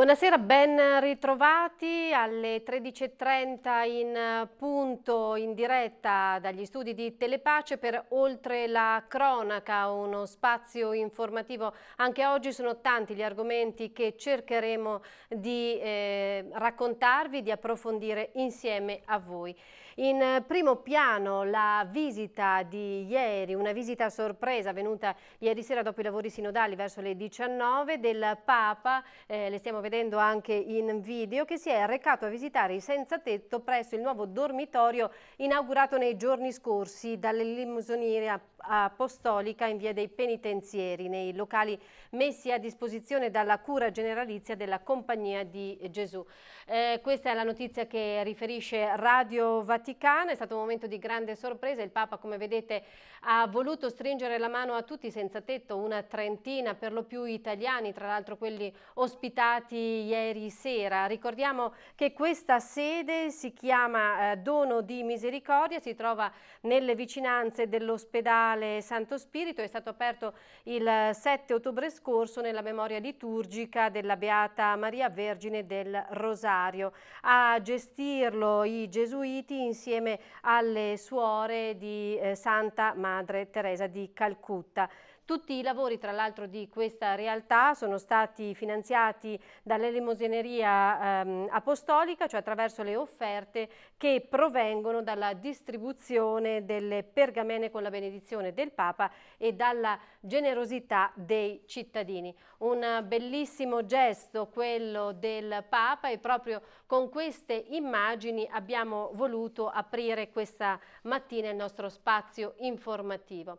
Buonasera, ben ritrovati alle 13.30 in eh, punto in diretta dagli studi di Telepace per Oltre la cronaca, uno spazio informativo. Anche oggi sono tanti gli argomenti che cercheremo di eh, raccontarvi, di approfondire insieme a voi. In eh, primo piano la visita di ieri, una visita sorpresa venuta ieri sera dopo i lavori sinodali verso le 19 del Papa, eh, le stiamo vedendo anche in video, che si è recato a visitare i senza tetto presso il nuovo dormitorio inaugurato nei giorni scorsi dalle dall'illusioniera apostolica in via dei penitenzieri, nei locali messi a disposizione dalla cura generalizia della Compagnia di Gesù. Eh, questa è la notizia che riferisce Radio Vaticano, è stato un momento di grande sorpresa, il Papa come vedete ha voluto stringere la mano a tutti senza tetto, una trentina per lo più italiani, tra l'altro quelli ospitati ieri sera. Ricordiamo che questa sede si chiama eh, Dono di Misericordia, si trova nelle vicinanze dell'ospedale Ospedale Santo Spirito è stato aperto il 7 ottobre scorso nella memoria liturgica della Beata Maria Vergine del Rosario. A gestirlo i Gesuiti insieme alle suore di eh, Santa Madre Teresa di Calcutta. Tutti i lavori tra l'altro di questa realtà sono stati finanziati dall'elemosineria ehm, apostolica, cioè attraverso le offerte che provengono dalla distribuzione delle pergamene con la benedizione del Papa e dalla generosità dei cittadini. Un bellissimo gesto quello del Papa e proprio con queste immagini abbiamo voluto aprire questa mattina il nostro spazio informativo.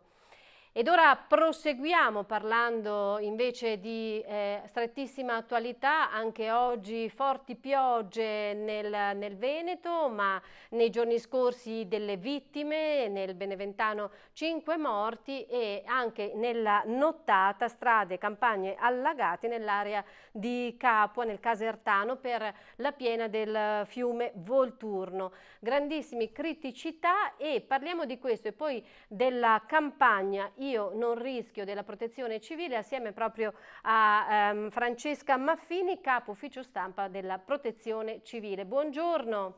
Ed ora proseguiamo parlando invece di eh, strettissima attualità, anche oggi forti piogge nel, nel, Veneto, ma nei giorni scorsi delle vittime, nel Beneventano 5 morti e anche nella nottata strade e campagne allagate nell'area di Capua, nel Casertano, per la piena del fiume Volturno. Grandissime criticità e parliamo di questo e poi della campagna io non rischio della protezione civile assieme proprio a ehm, Francesca Maffini, capo ufficio stampa della protezione civile. Buongiorno.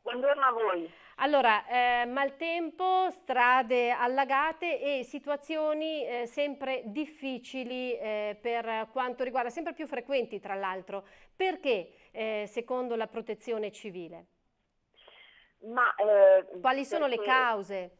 Buongiorno a voi. Allora, eh, maltempo, strade allagate e situazioni eh, sempre difficili eh, per quanto riguarda, sempre più frequenti tra l'altro. Perché eh, secondo la protezione civile? Ma, eh, Quali sono le cause?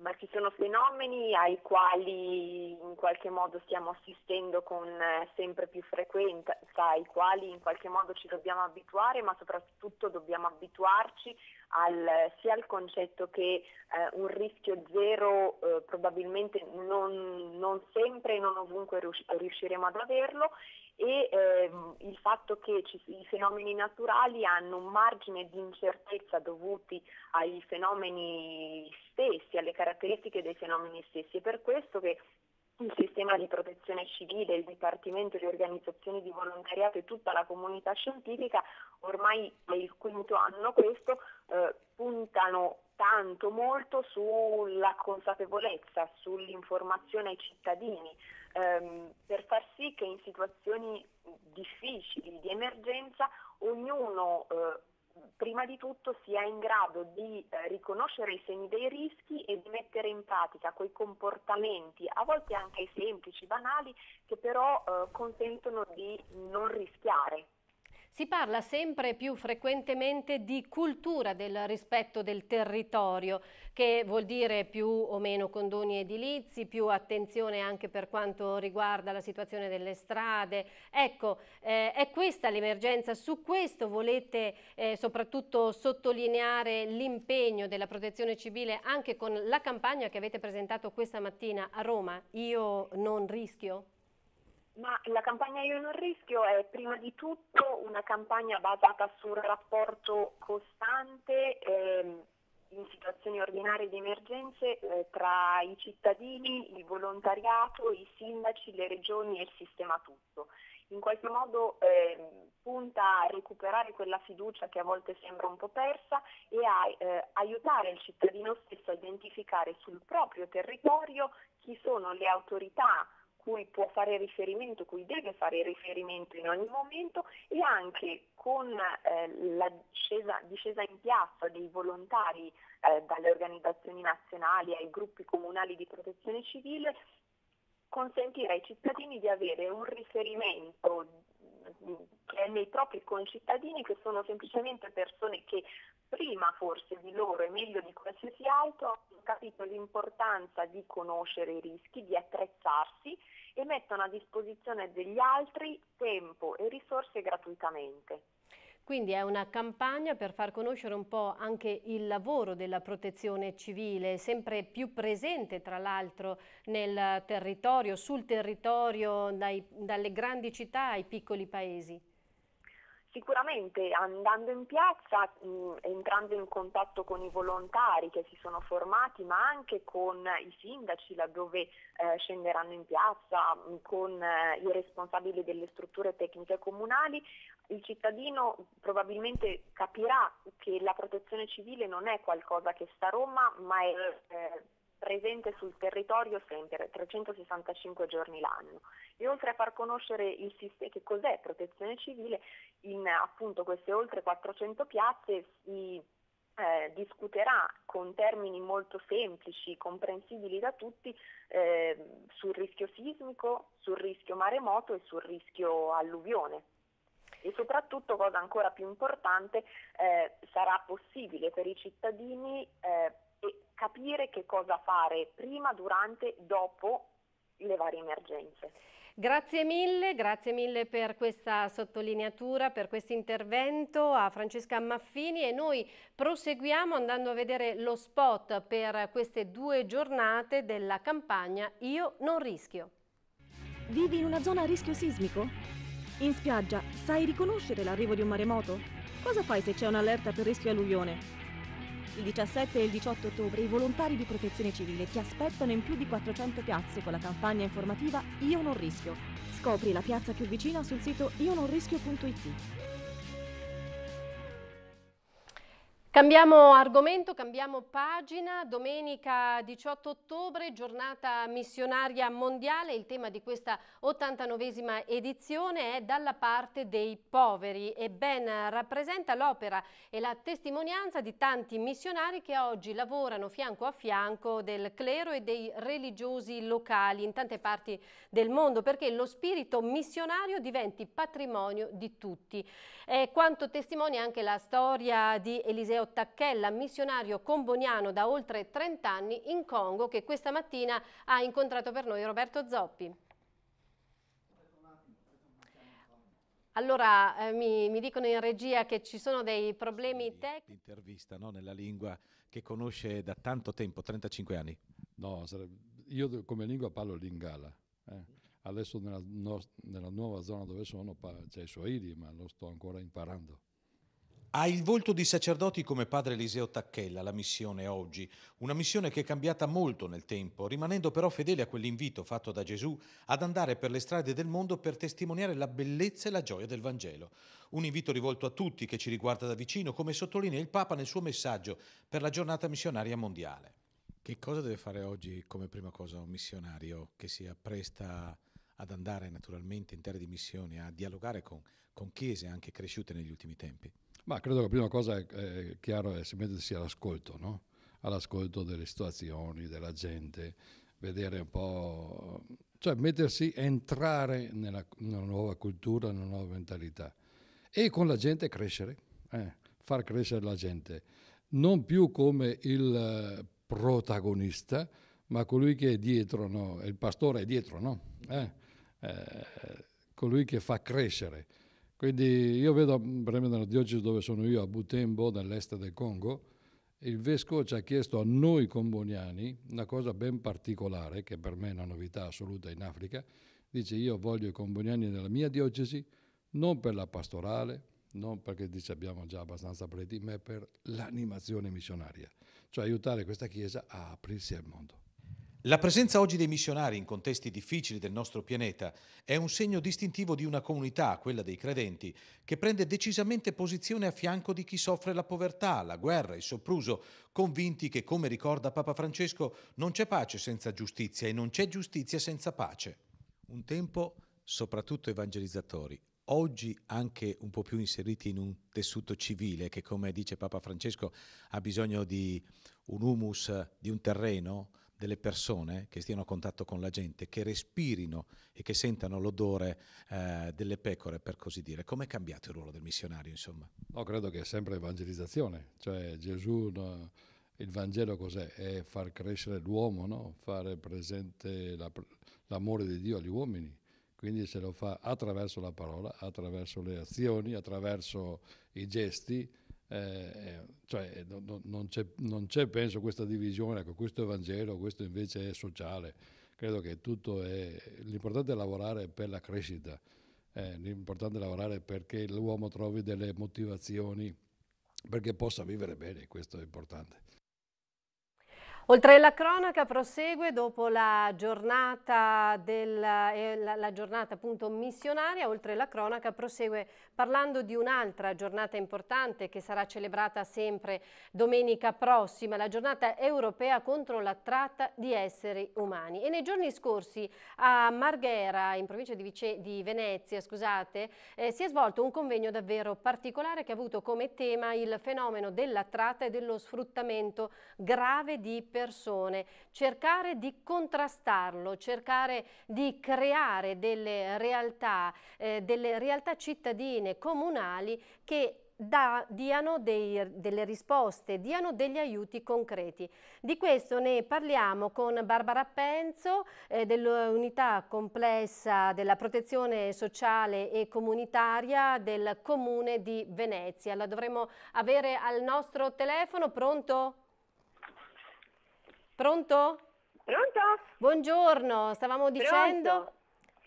ma ci sono fenomeni ai quali in qualche modo stiamo assistendo con eh, sempre più frequenza, ai quali in qualche modo ci dobbiamo abituare, ma soprattutto dobbiamo abituarci al, sia al concetto che eh, un rischio zero eh, probabilmente non, non sempre e non ovunque riusciremo ad averlo e ehm, il fatto che ci, i fenomeni naturali hanno un margine di incertezza dovuti ai fenomeni stessi, alle caratteristiche dei fenomeni stessi. È per questo che il sistema di protezione civile, il Dipartimento, di organizzazioni di volontariato e tutta la comunità scientifica, ormai è il quinto anno questo, eh, puntano tanto, molto sulla consapevolezza, sull'informazione ai cittadini, ehm, per far sì che in situazioni difficili, di emergenza, ognuno eh, prima di tutto sia in grado di eh, riconoscere i segni dei rischi e di mettere in pratica quei comportamenti, a volte anche semplici, banali, che però eh, consentono di non rischiare si parla sempre più frequentemente di cultura del rispetto del territorio, che vuol dire più o meno condoni edilizi, più attenzione anche per quanto riguarda la situazione delle strade. Ecco, eh, è questa l'emergenza, su questo volete eh, soprattutto sottolineare l'impegno della protezione civile anche con la campagna che avete presentato questa mattina a Roma, Io non rischio? Ma la campagna Io non rischio è prima di tutto una campagna basata sul rapporto costante eh, in situazioni ordinarie di emergenze eh, tra i cittadini, il volontariato, i sindaci, le regioni e il sistema tutto. In qualche modo eh, punta a recuperare quella fiducia che a volte sembra un po' persa e a eh, aiutare il cittadino stesso a identificare sul proprio territorio chi sono le autorità cui può fare riferimento, cui deve fare riferimento in ogni momento e anche con eh, la discesa, discesa, in piazza dei volontari eh, dalle organizzazioni nazionali ai gruppi comunali di protezione civile consentire ai cittadini di avere un riferimento mm, che è nei propri concittadini che sono semplicemente persone che prima forse di loro e meglio di qualsiasi altro, hanno capito l'importanza di conoscere i rischi, di attrezzarsi e mettono a disposizione degli altri tempo e risorse gratuitamente. Quindi è una campagna per far conoscere un po' anche il lavoro della protezione civile, sempre più presente tra l'altro nel territorio, sul territorio, dai, dalle grandi città ai piccoli paesi. Sicuramente andando in piazza, mm, entrando in contatto con i volontari che si sono formati, ma anche con i sindaci laddove eh, scenderanno in piazza, mm, con eh, i responsabili delle strutture tecniche comunali, il cittadino probabilmente capirà che la protezione civile non è qualcosa che sta a Roma, ma è eh, presente sul territorio sempre 365 giorni l'anno e oltre a far conoscere il sistema, che cos'è protezione civile in appunto queste oltre 400 piazze si eh, discuterà con termini molto semplici, comprensibili da tutti, eh, sul rischio sismico, sul rischio maremoto e sul rischio alluvione. E soprattutto, cosa ancora più importante, eh, sarà possibile per i cittadini eh, capire che cosa fare prima, durante, dopo le varie emergenze. Grazie mille, grazie mille per questa sottolineatura, per questo intervento a Francesca Maffini e noi proseguiamo andando a vedere lo spot per queste due giornate della campagna Io non rischio. Vivi in una zona a rischio sismico? In spiaggia sai riconoscere l'arrivo di un maremoto? Cosa fai se c'è un'allerta per rischio alluvione? Il 17 e il 18 ottobre i volontari di protezione civile ti aspettano in più di 400 piazze con la campagna informativa Io non rischio. Scopri la piazza più vicina sul sito iononrischio.it. Cambiamo argomento, cambiamo pagina. Domenica 18 ottobre, giornata missionaria mondiale. Il tema di questa 89esima edizione è Dalla parte dei poveri e ben rappresenta l'opera e la testimonianza di tanti missionari che oggi lavorano fianco a fianco del clero e dei religiosi locali in tante parti del mondo perché lo spirito missionario diventi patrimonio di tutti. È quanto testimonia anche la storia di Eliseo Tacchella, missionario comboniano da oltre 30 anni in Congo, che questa mattina ha incontrato per noi Roberto Zoppi. Allora eh, mi, mi, dicono in regia che ci sono dei problemi tecnici. Intervista no? nella lingua che conosce da tanto tempo, 35 anni. No, io come lingua parlo lingala. Eh. Adesso nella, no, nella, nuova zona dove sono c'è i Swahili, ma lo sto ancora imparando. Ha il volto di sacerdoti come padre Eliseo Tacchella la missione oggi, una missione che è cambiata molto nel tempo, rimanendo però fedele a quell'invito fatto da Gesù ad andare per le strade del mondo per testimoniare la bellezza e la gioia del Vangelo. Un invito rivolto a tutti che ci riguarda da vicino, come sottolinea il Papa nel suo messaggio per la giornata missionaria mondiale. Che cosa deve fare oggi come prima cosa un missionario che si appresta ad andare naturalmente in terre di missione, a dialogare con, con chiese anche cresciute negli ultimi tempi? Ma credo che la prima cosa, è, eh, è chiaro, è semplicemente sia l'ascolto, no? all'ascolto delle situazioni, della gente, vedere un po', cioè mettersi, entrare nella, nella nuova cultura, nella nuova mentalità e con la gente crescere, eh, far crescere la gente, non più come il eh, protagonista, ma colui che è dietro, no? il pastore è dietro, no? Eh, eh, colui che fa crescere. Quindi io vedo, mm, per esempio, nella diocesi dove sono io, a Butembo, nell'est del Congo, il vescovo ci ha chiesto a noi comboniani una cosa ben particolare, che per me è una novità assoluta in Africa. Dice io voglio i comboniani nella mia diocesi, non per la pastorale, non perché dice abbiamo già abbastanza preti, ma per l'animazione missionaria, cioè aiutare questa Chiesa a aprirsi al mondo. La presenza oggi dei missionari in contesti difficili del nostro pianeta è un segno distintivo di una comunità, quella dei credenti, che prende decisamente posizione a fianco di chi soffre la povertà, la guerra, il sopruso, convinti che, come ricorda Papa Francesco, non c'è pace senza giustizia e non c'è giustizia senza pace. Un tempo, soprattutto evangelizzatori, oggi anche un po' più inseriti in un tessuto civile che, come dice Papa Francesco, ha bisogno di un humus, di un terreno delle persone che stiano a contatto con la gente, che respirino e che sentano l'odore eh, delle pecore, per così dire. Come è cambiato il ruolo del missionario, insomma? No, credo che è sempre evangelizzazione, cioè Gesù, no, il Vangelo cos'è? È far crescere l'uomo, no? fare presente la, l'amore di Dio agli uomini. Quindi se lo fa attraverso la parola, attraverso le azioni, attraverso i gesti, eh, eh, cioè, eh, non, c'è, non, c'è, penso, questa divisione, ecco, questo è Vangelo, questo invece è sociale. Credo che tutto è... L'importante è lavorare per la crescita, eh, l'importante è lavorare perché l'uomo trovi delle motivazioni perché possa vivere bene, questo è importante. Oltre la cronaca prosegue dopo la giornata, del, eh, la, la giornata appunto missionaria, oltre la cronaca prosegue parlando di un'altra giornata importante che sarà celebrata sempre domenica prossima, la giornata europea contro la tratta di esseri umani. E nei giorni scorsi a Marghera, in provincia di, Vice, di Venezia, scusate, eh, si è svolto un convegno davvero particolare che ha avuto come tema il fenomeno della tratta e dello sfruttamento grave di persone persone, cercare di contrastarlo, cercare di creare delle realtà, eh, delle realtà cittadine, comunali che da, diano dei, delle risposte, diano degli aiuti concreti. Di questo ne parliamo con Barbara Penzo eh, dell'unità complessa della protezione sociale e comunitaria del comune di Venezia. La dovremo avere al nostro telefono, pronto? Pronto? Pronto? Buongiorno, stavamo dicendo... Pronto?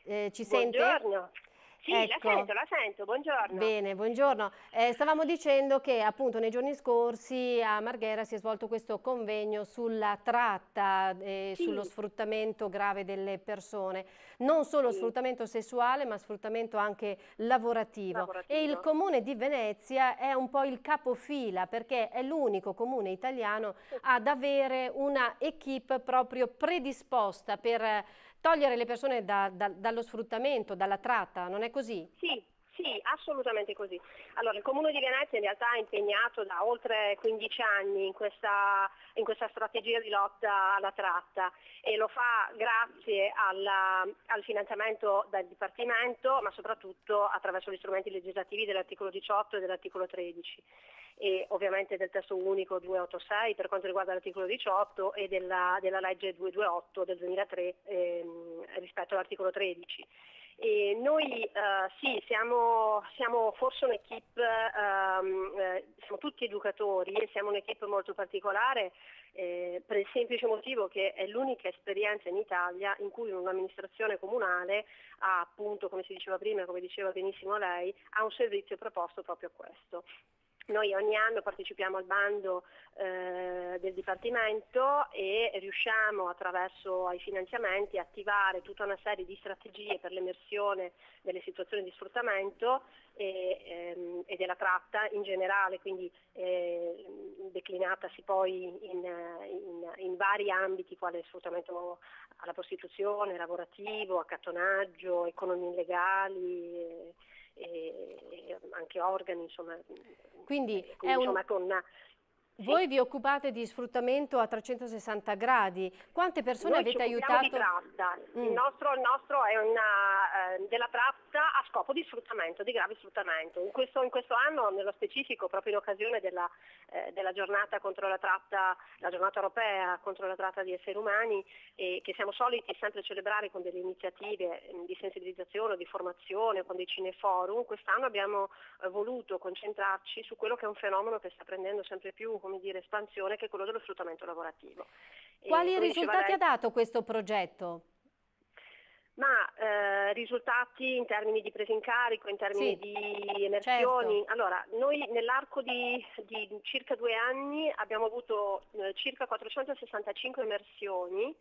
Eh, ci Buongiorno. sente? Sì, ecco. la sento, la sento, buongiorno. Bene, buongiorno. Eh, stavamo dicendo che appunto nei giorni scorsi a Marghera si è svolto questo convegno sulla tratta, eh, sì. sullo sfruttamento grave delle persone, non solo sì. sfruttamento sessuale ma sfruttamento anche lavorativo. lavorativo. E il comune di Venezia è un po' il capofila perché è l'unico comune italiano ad avere una equip proprio predisposta per togliere le persone da, da, dallo sfruttamento, dalla tratta, non è così? Sì, sì, assolutamente così. Allora, il Comune di Venezia in realtà è impegnato da oltre 15 anni in questa, in questa strategia di lotta alla tratta e lo fa grazie alla, al finanziamento del Dipartimento, ma soprattutto attraverso gli strumenti legislativi dell'articolo 18 e dell'articolo 13 e ovviamente del testo unico 286 per quanto riguarda l'articolo 18 e della, della legge 228 del 2003 ehm, rispetto all'articolo 13. E noi eh, sì, siamo, siamo, forse un'equipe, ehm, eh, siamo tutti educatori e siamo un'equipe molto particolare eh, per il semplice motivo che è l'unica esperienza in Italia in cui un'amministrazione comunale ha appunto, come si diceva prima e come diceva benissimo lei, ha un servizio proposto proprio a questo. Noi ogni anno partecipiamo al bando eh, del Dipartimento e riusciamo attraverso i finanziamenti a attivare tutta una serie di strategie per l'emersione delle situazioni di sfruttamento e, ehm, e della tratta in generale, quindi eh, declinatasi poi in, in, in, vari ambiti quale sfruttamento alla prostituzione, lavorativo, accattonaggio, economie illegali. Eh, e, e anche organi, insomma, quindi, quindi eh, insomma, un... con voi vi occupate di sfruttamento a 360 gradi. Quante persone Noi avete aiutato? Di tratta. Mm. Il, nostro, il nostro è una, eh, della tratta a scopo di sfruttamento, di grave sfruttamento. In questo, in questo anno, nello specifico, proprio in occasione della, eh, della giornata contro la tratta, la giornata europea contro la tratta di esseri umani, eh, che siamo soliti sempre celebrare con delle iniziative mm, di sensibilizzazione, di formazione, con dei cineforum, quest'anno abbiamo eh, voluto concentrarci su quello che è un fenomeno che sta prendendo sempre più dire, espansione che è quello dello sfruttamento lavorativo. Quali risultati lei, ha dato questo progetto? Ma eh, risultati in termini di presa in carico, in termini sì, di emersioni. Certo. Allora, noi nell'arco di, di, circa due anni abbiamo avuto eh, circa 465 emersioni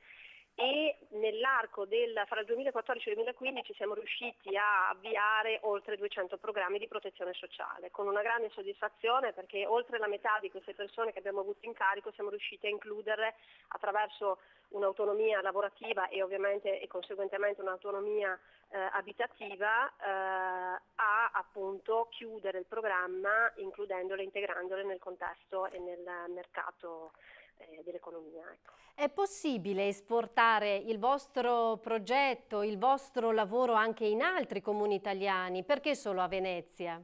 e nell'arco del, fra il 2014 e il 2015 siamo riusciti a avviare oltre 200 programmi di protezione sociale, con una grande soddisfazione perché oltre la metà di queste persone che abbiamo avuto in carico siamo riusciti a includere attraverso un'autonomia lavorativa e ovviamente e conseguentemente un'autonomia eh, abitativa eh, a appunto chiudere il programma includendole integrandole nel contesto e nel mercato eh, dell'economia. Ecco. È possibile esportare il vostro progetto, il vostro lavoro anche in altri comuni italiani? Perché solo a Venezia?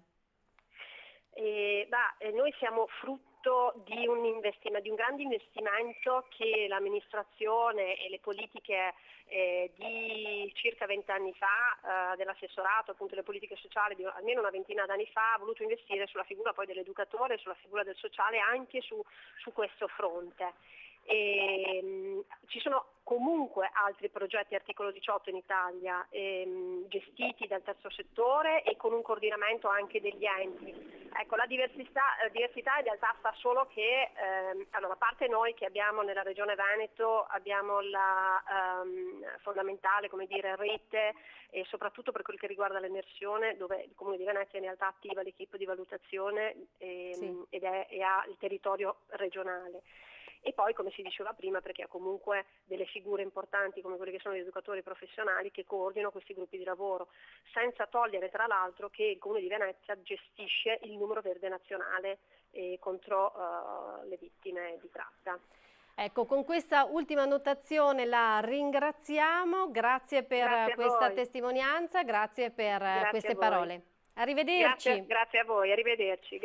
Eh, bah, eh, noi siamo frutto frutto di un, di un, grande investimento che l'amministrazione e le politiche eh, di circa vent'anni fa, eh, dell'assessorato, appunto le politiche sociali di almeno una ventina d'anni fa, ha voluto investire sulla figura poi dell'educatore, sulla figura del sociale anche su, su questo fronte. E, ehm, ci sono comunque altri progetti articolo 18 in Italia ehm, gestiti dal terzo settore e con un coordinamento anche degli enti. Ecco, la diversità, eh, diversità in realtà sta solo che, ehm, allora, a parte noi che abbiamo nella regione Veneto, abbiamo la ehm, fondamentale come dire, rete e soprattutto per quel che riguarda l'emersione, dove il Comune di Venezia in realtà attiva l'equipe di valutazione ehm, sì. ed è, e ha il territorio regionale e poi come si diceva prima perché ha comunque delle figure importanti come quelle che sono gli educatori professionali che coordinano questi gruppi di lavoro, senza togliere tra l'altro che il Comune di Venezia gestisce il numero verde nazionale eh, contro eh, le vittime di tratta. Ecco, con questa ultima notazione la ringraziamo, grazie per grazie questa voi. testimonianza, grazie per eh, grazie queste parole. Arrivederci. Grazie, grazie, a voi, arrivederci.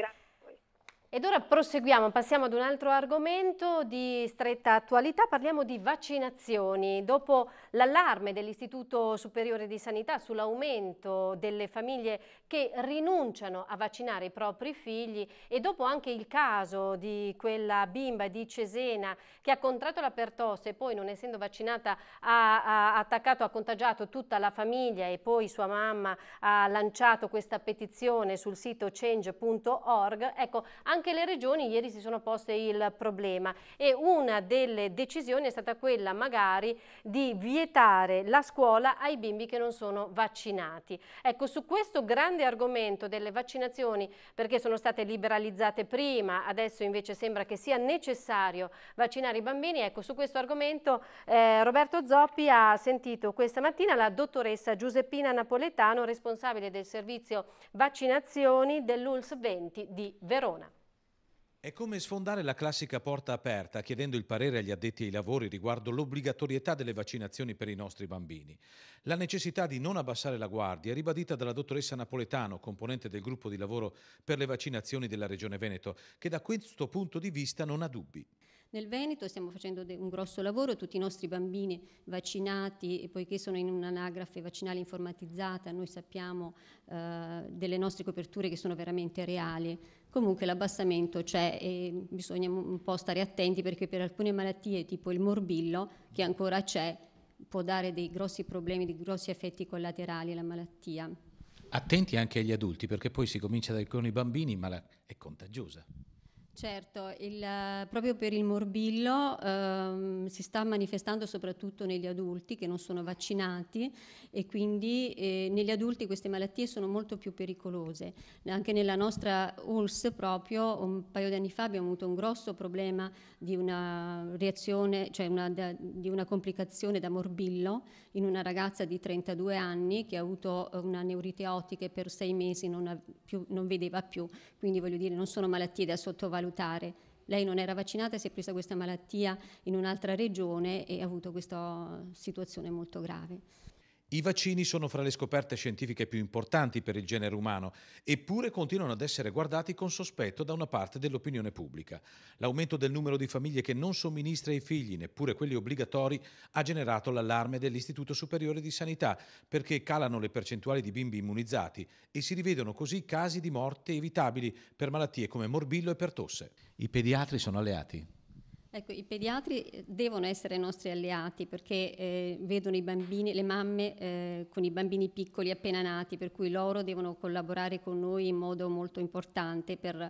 Ed ora proseguiamo, passiamo ad un altro argomento di stretta attualità, parliamo di vaccinazioni. Dopo l'allarme dell'Istituto Superiore di Sanità sull'aumento delle famiglie che rinunciano a vaccinare i propri figli e dopo anche il caso di quella bimba di Cesena che ha contratto la pertosse e poi non essendo vaccinata ha, ha attaccato, ha contagiato tutta la famiglia e poi sua mamma ha lanciato questa petizione sul sito change.org, ecco anche le regioni ieri si sono poste il problema e una delle decisioni è stata quella magari di vietare la scuola ai bimbi che non sono vaccinati. Ecco su questo grande grande argomento delle vaccinazioni perché sono state liberalizzate prima, adesso invece sembra che sia necessario vaccinare i bambini. Ecco, su questo argomento eh, Roberto Zoppi ha sentito questa mattina la dottoressa Giuseppina Napoletano, responsabile del servizio vaccinazioni dell'ULS 20 di Verona. È come sfondare la classica porta aperta chiedendo il parere agli addetti ai lavori riguardo l'obbligatorietà delle vaccinazioni per i nostri bambini. La necessità di non abbassare la guardia è ribadita dalla dottoressa Napoletano, componente del gruppo di lavoro per le vaccinazioni della Regione Veneto, che da questo punto di vista non ha dubbi. Nel Veneto stiamo facendo un grosso lavoro, tutti i nostri bambini vaccinati, poiché sono in un'anagrafe vaccinale informatizzata, noi sappiamo eh, delle nostre coperture che sono veramente reali. Comunque l'abbassamento c'è e bisogna un po' stare attenti perché per alcune malattie tipo il morbillo, che ancora c'è, può dare dei grossi problemi, dei grossi effetti collaterali alla malattia. Attenti anche agli adulti perché poi si comincia con i bambini ma è contagiosa. Certo, il, eh, proprio per il morbillo ehm, si sta manifestando soprattutto negli adulti che non sono vaccinati e quindi eh, negli adulti queste malattie sono molto più pericolose. Anche nella nostra ULS proprio un paio di anni fa abbiamo avuto un grosso problema di una reazione, cioè una, da, di una complicazione da morbillo in una ragazza di 32 anni che ha avuto una neurite ottica e per sei mesi non, più, non vedeva più, quindi voglio dire non sono malattie da sottovalutare valutare. Lei non era vaccinata, si è presa questa malattia in un'altra regione e ha avuto questa situazione molto grave. I vaccini sono fra le scoperte scientifiche più importanti per il genere umano, eppure continuano ad essere guardati con sospetto da una parte dell'opinione pubblica. L'aumento del numero di famiglie che non somministra i figli, neppure quelli obbligatori, ha generato l'allarme dell'Istituto Superiore di Sanità, perché calano le percentuali di bimbi immunizzati e si rivedono così casi di morte evitabili per malattie come morbillo e pertosse. I pediatri sono alleati Ecco, i pediatri eh, devono essere nostri alleati perché eh, vedono i bambini, le mamme eh, con i bambini piccoli appena nati, per cui loro devono collaborare con noi in modo molto importante per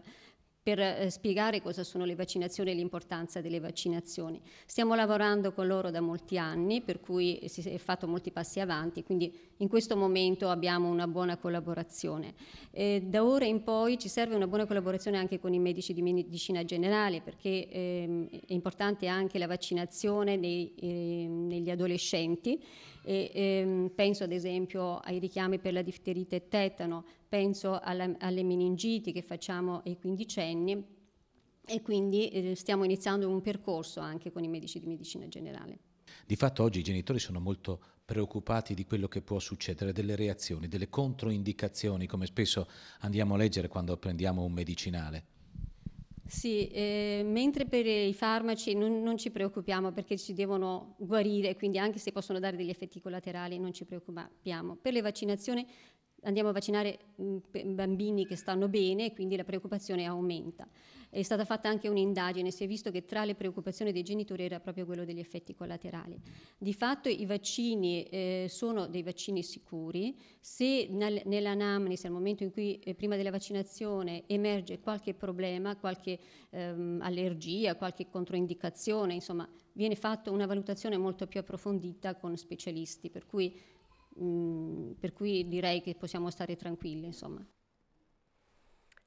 per eh, spiegare cosa sono le vaccinazioni e l'importanza delle vaccinazioni. Stiamo lavorando con loro da molti anni, per cui si è fatto molti passi avanti, quindi in questo momento abbiamo una buona collaborazione. Eh, da ora in poi ci serve una buona collaborazione anche con i medici di medicina generale, perché ehm, è importante anche la vaccinazione nei, eh, negli adolescenti. E, ehm, penso ad esempio ai richiami per la difterite e tetano, penso alla, alle meningiti che facciamo ai quindicenni e quindi eh, stiamo iniziando un percorso anche con i medici di medicina generale. Di fatto oggi i genitori sono molto preoccupati di quello che può succedere, delle reazioni, delle controindicazioni, come spesso andiamo a leggere quando prendiamo un medicinale. Sì, eh, mentre per i farmaci non, non, ci preoccupiamo perché ci devono guarire, quindi anche se possono dare degli effetti collaterali non ci preoccupiamo. Per le vaccinazioni andiamo a vaccinare mm, bambini che stanno bene e quindi la preoccupazione aumenta. È stata fatta anche un'indagine, si è visto che tra le preoccupazioni dei genitori era proprio quello degli effetti collaterali. Di fatto i vaccini eh, sono dei vaccini sicuri, se nel, nell'anamnesi al momento in cui eh, prima della vaccinazione emerge qualche problema, qualche ehm, allergia, qualche controindicazione, insomma viene fatta una valutazione molto più approfondita con specialisti, per cui Mm, per cui direi che possiamo stare tranquilli, insomma.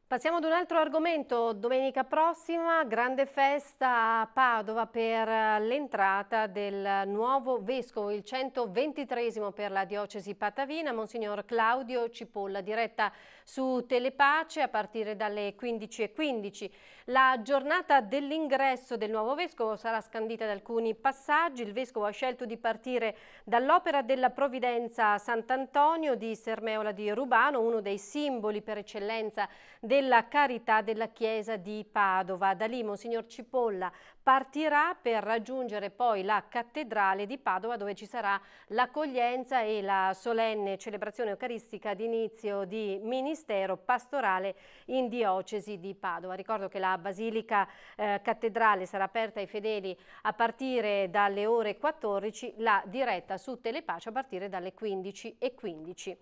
Passiamo ad un altro argomento, domenica prossima grande festa a Padova per l'entrata del nuovo vescovo, il 123 per la diocesi patavina, Monsignor Claudio Cipolla, diretta su Telepace a partire dalle 15.15. La giornata dell'ingresso del nuovo vescovo sarà scandita da alcuni passaggi. Il vescovo ha scelto di partire dall'opera della Provvidenza Sant'Antonio di Sermeola di Rubano, uno dei simboli per eccellenza della carità della Chiesa di Padova. Da lì Monsignor Cipolla partirà per raggiungere poi la cattedrale di Padova dove ci sarà l'accoglienza e la solenne celebrazione eucaristica d'inizio di ministero pastorale in diocesi di Padova. Ricordo che la basilica eh, cattedrale sarà aperta ai fedeli a partire dalle ore 14, la diretta su Telepace a partire dalle 15.15. 15.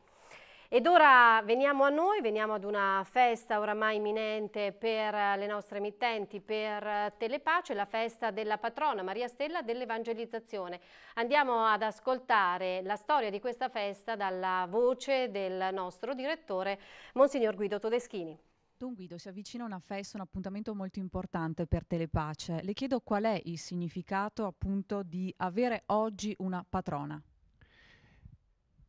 Ed ora veniamo a noi, veniamo ad una festa oramai imminente per le nostre emittenti, per Telepace, la festa della patrona Maria Stella dell'Evangelizzazione. Andiamo ad ascoltare la storia di questa festa dalla voce del nostro direttore, Monsignor Guido Todeschini. Don Guido, si avvicina una festa, un appuntamento molto importante per Telepace. Le chiedo qual è il significato appunto di avere oggi una patrona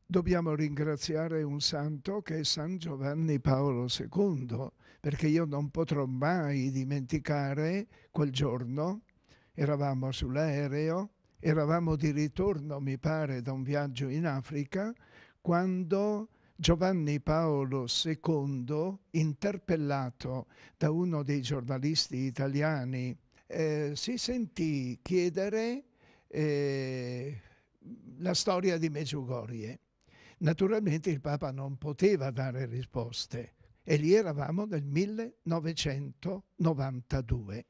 dobbiamo ringraziare un santo che è San Giovanni Paolo II, perché io non potrò mai dimenticare quel giorno, eravamo sull'aereo, eravamo di ritorno, mi pare, da un viaggio in Africa, quando Giovanni Paolo II, interpellato da uno dei giornalisti italiani, eh, si sentì chiedere eh, la storia di Meggiugorie. Naturalmente il Papa non poteva dare risposte e lì eravamo nel 1992.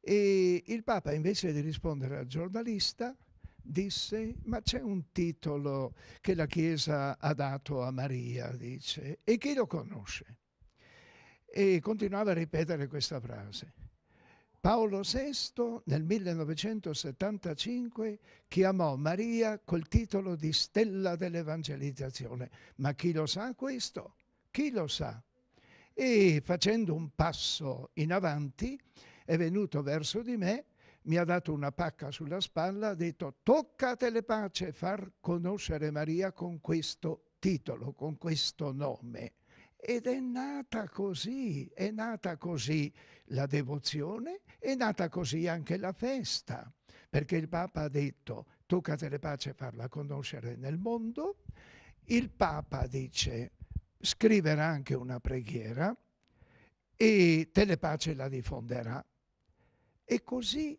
E il Papa invece di rispondere al giornalista disse ma c'è un titolo che la Chiesa ha dato a Maria, dice, e chi lo conosce? E continuava a ripetere questa frase. Paolo VI nel 1975 chiamò Maria col titolo di stella dell'evangelizzazione. Ma chi lo sa questo? Chi lo sa? E facendo un passo in avanti è venuto verso di me, mi ha dato una pacca sulla spalla, ha detto toccate le pace far conoscere Maria con questo titolo, con questo nome. Ed è nata così, è nata così la devozione, è nata così anche la festa, perché il Papa ha detto toccatele pace farla conoscere nel mondo, il Papa dice scriverà anche una preghiera e Telepace la diffonderà. E così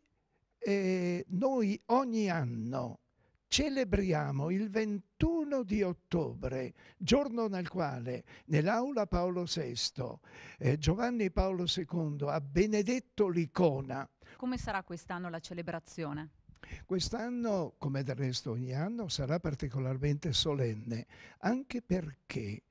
eh, noi ogni anno celebriamo il 21 di ottobre, giorno nel quale nell'aula Paolo VI eh, Giovanni Paolo II ha benedetto l'icona. Come sarà quest'anno la celebrazione? Quest'anno, come del resto ogni anno, sarà particolarmente solenne, anche perché,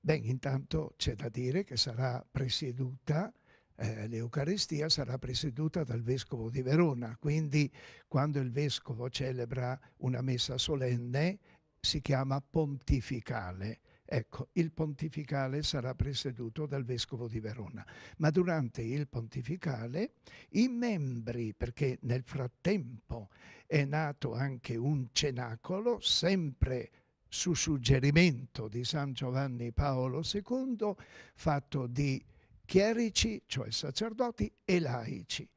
beh, intanto c'è da dire che sarà presieduta eh, l'Eucaristia sarà presieduta dal Vescovo di Verona, quindi quando il Vescovo celebra una messa solenne si chiama pontificale. Ecco, il pontificale sarà presieduto dal Vescovo di Verona, ma durante il pontificale i membri, perché nel frattempo è nato anche un cenacolo, sempre su suggerimento di San Giovanni Paolo II, fatto di chierici, cioè sacerdoti, e laici.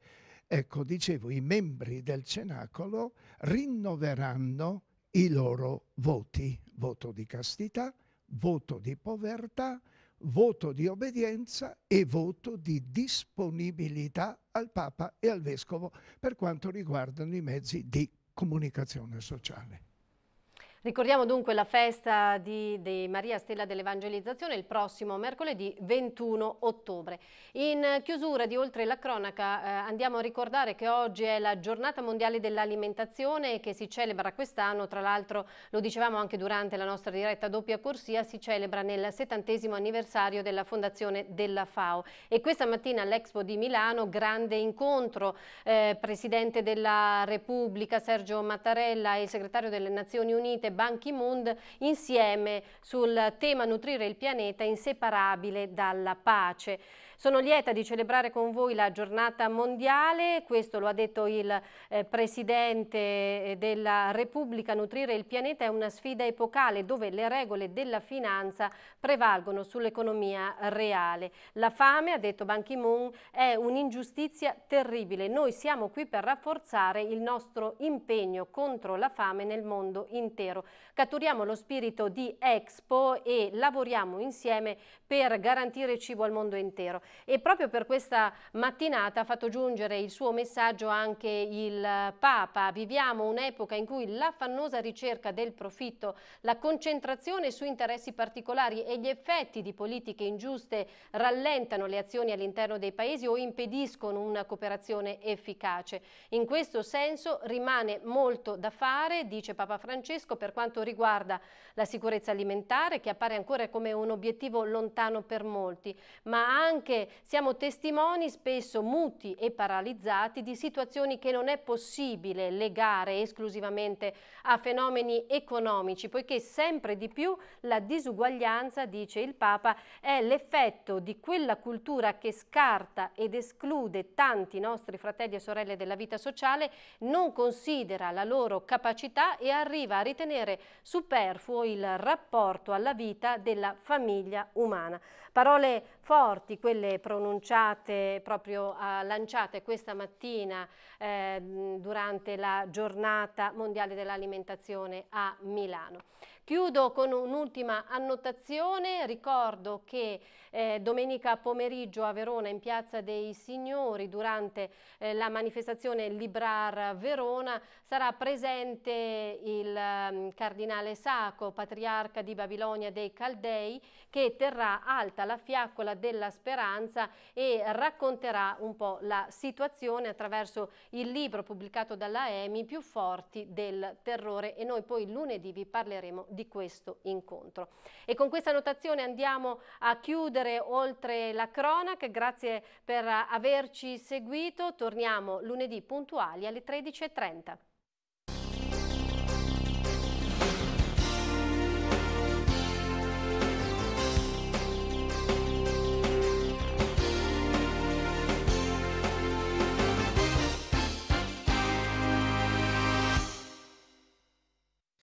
Ecco, dicevo, i membri del cenacolo rinnoveranno i loro voti, voto di castità, voto di povertà, voto di obbedienza e voto di disponibilità al Papa e al Vescovo per quanto riguardano i mezzi di comunicazione sociale. Ricordiamo dunque la festa di, di Maria Stella dell'Evangelizzazione il prossimo mercoledì 21 ottobre. In chiusura di Oltre la Cronaca eh, andiamo a ricordare che oggi è la giornata mondiale dell'alimentazione che si celebra quest'anno, tra l'altro lo dicevamo anche durante la nostra diretta doppia corsia, si celebra nel settantesimo anniversario della fondazione della FAO e questa mattina all'Expo di Milano grande incontro, eh, Presidente della Repubblica Sergio Mattarella e Segretario delle Nazioni Unite Ban Ki-moon insieme sul tema Nutrire il pianeta inseparabile dalla pace. Sono lieta di celebrare con voi la giornata mondiale, questo lo ha detto il eh, Presidente eh, della Repubblica, nutrire il pianeta è una sfida epocale dove le regole della finanza prevalgono sull'economia reale. La fame, ha detto Ban Ki-moon, è un'ingiustizia terribile. Noi siamo qui per rafforzare il nostro impegno contro la fame nel mondo intero. Catturiamo lo spirito di Expo e lavoriamo insieme per garantire cibo al mondo intero e proprio per questa mattinata ha fatto giungere il suo messaggio anche il eh, Papa. Viviamo un'epoca in cui l'affannosa ricerca del profitto, la concentrazione su interessi particolari e gli effetti di politiche ingiuste rallentano le azioni all'interno dei paesi o impediscono una cooperazione efficace. In questo senso rimane molto da fare, dice Papa Francesco, per quanto riguarda la sicurezza alimentare che appare ancora come un obiettivo lontano per molti, ma anche perché siamo testimoni spesso muti e paralizzati di situazioni che non è possibile legare esclusivamente a fenomeni economici, poiché sempre di più la disuguaglianza, dice il Papa, è l'effetto di quella cultura che scarta ed esclude tanti nostri fratelli e sorelle della vita sociale, non considera la loro capacità e arriva a ritenere superfluo il rapporto alla vita della famiglia umana. Parole forti, quelle pronunciate proprio uh, lanciate questa mattina eh, durante la giornata mondiale dell'alimentazione a Milano. Chiudo con un'ultima annotazione, ricordo che eh, domenica pomeriggio a Verona in Piazza dei Signori durante eh, la manifestazione Librar Verona sarà presente il eh, cardinale Saco, patriarca di Babilonia dei Caldei che terrà alta la fiaccola della speranza e racconterà un po' la situazione attraverso il libro pubblicato dalla EMI più forti del terrore e noi poi lunedì vi parleremo di questo incontro. E con questa notazione andiamo a chiudere andare oltre la cronaca, grazie per averci seguito, torniamo lunedì puntuali alle 13.30.